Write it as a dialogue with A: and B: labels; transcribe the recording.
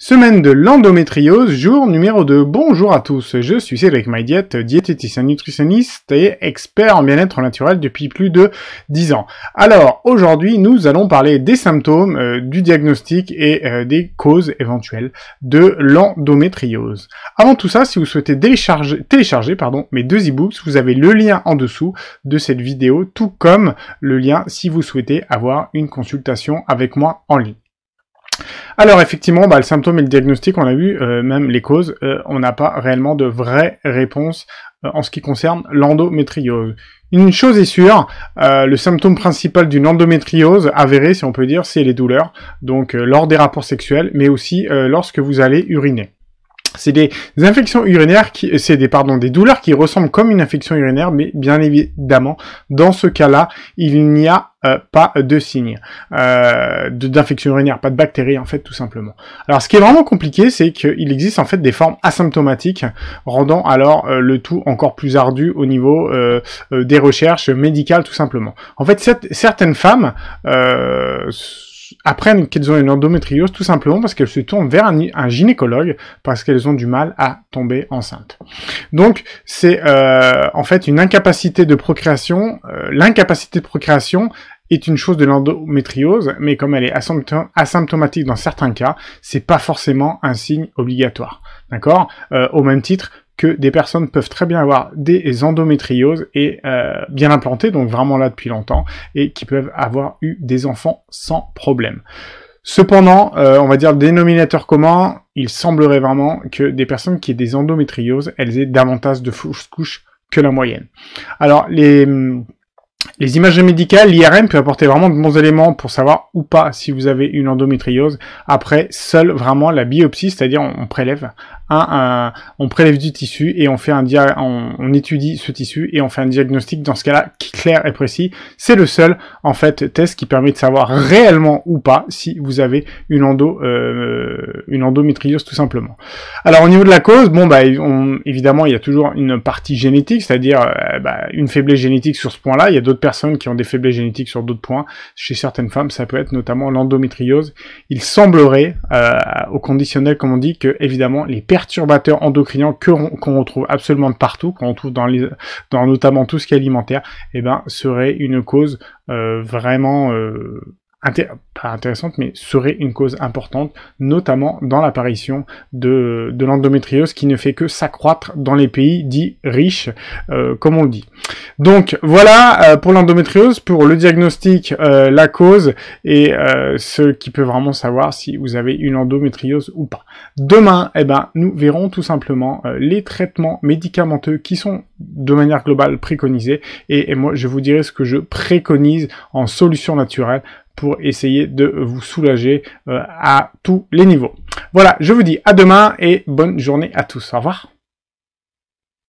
A: Semaine de l'endométriose, jour numéro 2. Bonjour à tous, je suis Cédric Maïdiette, diététicien nutritionniste et expert en bien-être naturel depuis plus de 10 ans. Alors, aujourd'hui, nous allons parler des symptômes, euh, du diagnostic et euh, des causes éventuelles de l'endométriose. Avant tout ça, si vous souhaitez télécharger, télécharger pardon, mes deux e-books, vous avez le lien en dessous de cette vidéo, tout comme le lien si vous souhaitez avoir une consultation avec moi en ligne. Alors effectivement, bah, le symptôme et le diagnostic, on a vu, euh, même les causes, euh, on n'a pas réellement de vraie réponse euh, en ce qui concerne l'endométriose. Une chose est sûre, le symptôme principal d'une endométriose avérée, si on peut dire, c'est les douleurs, donc lors des rapports sexuels, mais aussi lorsque vous allez uriner. C'est des, infections urinaires qui, c'est des, pardon, des douleurs qui ressemblent comme une infection urinaire, mais bien évidemment, dans ce cas-là, il n'y a euh, pas de signe euh, d'infection urinaire, pas de bactéries en fait tout simplement. Alors ce qui est vraiment compliqué, c'est qu'il existe en fait des formes asymptomatiques, rendant alors euh, le tout encore plus ardu au niveau des recherches médicales tout simplement. En fait, certaines femmes apprennent qu'elles ont une endométriose tout simplement parce qu'elles se tournent vers un, gynécologue parce qu'elles ont du mal à tomber enceinte. Donc c'est euh, en fait une incapacité de procréation. Euh, l'incapacité de procréation est une chose de l'endométriose, mais comme elle est asymptomatique dans certains cas, c'est pas forcément un signe obligatoire. D'accord euh, Au même titre que des personnes peuvent très bien avoir des endométrioses et euh, bien implantées, donc vraiment là depuis longtemps, et qui peuvent avoir eu des enfants sans problème. Cependant, euh, on va dire dénominateur commun, il semblerait vraiment que des personnes qui aient des endométrioses, elles aient davantage de fausses couches que la moyenne. Alors les images médicales, l'IRM peut apporter vraiment de bons éléments pour savoir ou pas si vous avez une endométriose. Après, seule vraiment la biopsie, c'est-à-dire on, prélève on prélève du tissu et on fait un dia on, étudie ce tissu et on fait un diagnostic dans ce cas-là clair et précis. C'est le seul en fait test qui permet de savoir réellement ou pas si vous avez une endo euh, une endométriose tout simplement. Alors au niveau de la cause, bon bah évidemment il y a toujours une partie génétique, c'est-à-dire euh, bah, une faiblesse génétique sur ce point-là. Il y a d'autres personnes qui ont des faiblesses génétiques sur d'autres points. Chez certaines femmes, ça peut être notamment l'endométriose. Il semblerait, euh, au conditionnel comme on dit, que évidemment les personnes perturbateurs endocriniens qu'on retrouve absolument de partout, qu'on trouve dans, les, dans notamment tout ce qui est alimentaire, et eh ben, serait une cause euh, vraiment euh, pas intéressante, mais serait une cause importante, notamment dans l'apparition de, de l'endométriose qui ne fait que s'accroître dans les pays dits riches, euh, comme on le dit. Donc voilà euh, pour l'endométriose, pour le diagnostic, euh, la cause et ce qui peut vraiment savoir si vous avez une endométriose ou pas. Demain, eh ben, nous verrons tout simplement les traitements médicamenteux qui sont de manière globale préconisée Et, moi, je vous dirai ce que je préconise en solution naturelle pour essayer de vous soulager euh, à tous les niveaux. Voilà, je vous dis à demain et bonne journée à tous. Au revoir.